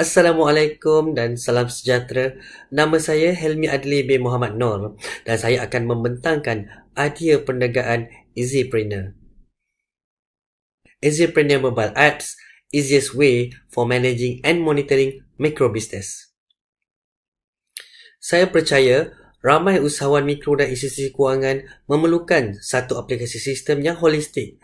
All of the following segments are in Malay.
Assalamualaikum dan salam sejahtera. Nama saya Helmi Adli b Muhammad Nur dan saya akan membentangkan idea perniagaan Easypreneur. Easypreneur mobile apps easiest way for managing and monitoring micro business. Saya percaya ramai usahawan mikro dan institusi kewangan memerlukan satu aplikasi sistem yang holistik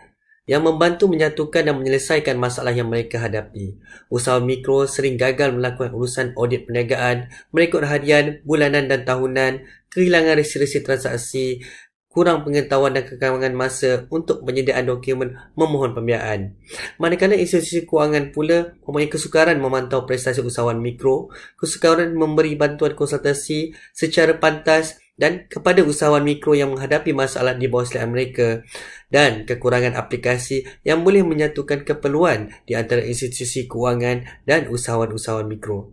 yang membantu menyatukan dan menyelesaikan masalah yang mereka hadapi. Usaha mikro sering gagal melakukan urusan audit perniagaan, merekod harian, bulanan dan tahunan, kehilangan resi-resi transaksi, kurang pengetahuan dan kekangan masa untuk penyediaan dokumen memohon pembiayaan. Manakala institusi kewangan pula mempunyai kesukaran memantau prestasi usahawan mikro, kesukaran memberi bantuan konsultasi secara pantas dan kepada usahawan mikro yang menghadapi masalah di bawah selain mereka dan kekurangan aplikasi yang boleh menyatukan keperluan di antara institusi kewangan dan usahawan-usahawan mikro.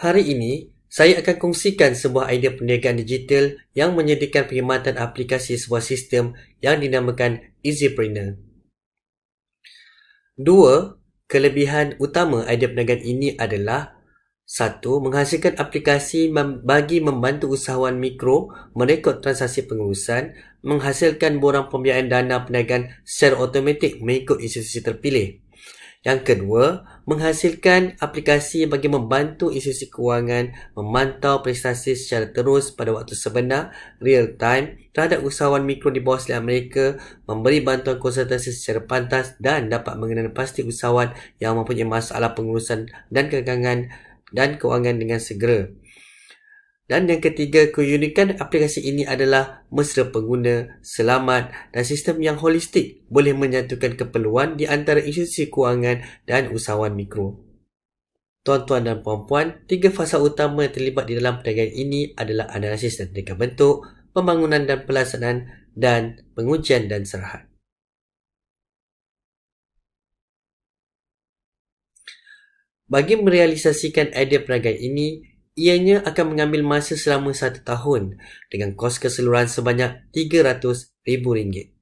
Hari ini, saya akan kongsikan sebuah idea perniagaan digital yang menyediakan perkhidmatan aplikasi sebuah sistem yang dinamakan Easypreneur. Dua, kelebihan utama idea perniagaan ini adalah satu, menghasilkan aplikasi bagi membantu usahawan mikro merekod transaksi pengurusan, menghasilkan borang pembiayaan dana perniagaan secara automatik mengikut institusi terpilih. Yang kedua, menghasilkan aplikasi bagi membantu institusi kewangan memantau prestasi secara terus pada waktu sebenar, real time, terhadap usahawan mikro di bawah selia mereka, memberi bantuan konsultasi secara pantas dan dapat mengenal pasti usahawan yang mempunyai masalah pengurusan dan kegangan dan kewangan dengan segera. Dan yang ketiga, keunikan aplikasi ini adalah mesra pengguna, selamat dan sistem yang holistik boleh menyatukan keperluan di antara institusi kewangan dan usahawan mikro. Tuan-tuan dan puan-puan, tiga fasa utama yang terlibat di dalam perniagaan ini adalah analisis dan tindakan bentuk, pembangunan dan pelaksanaan dan pengujian dan serahan. Bagi merealisasikan idea perniagaan ini, ianya akan mengambil masa selama satu tahun dengan kos keseluruhan sebanyak RM300,000.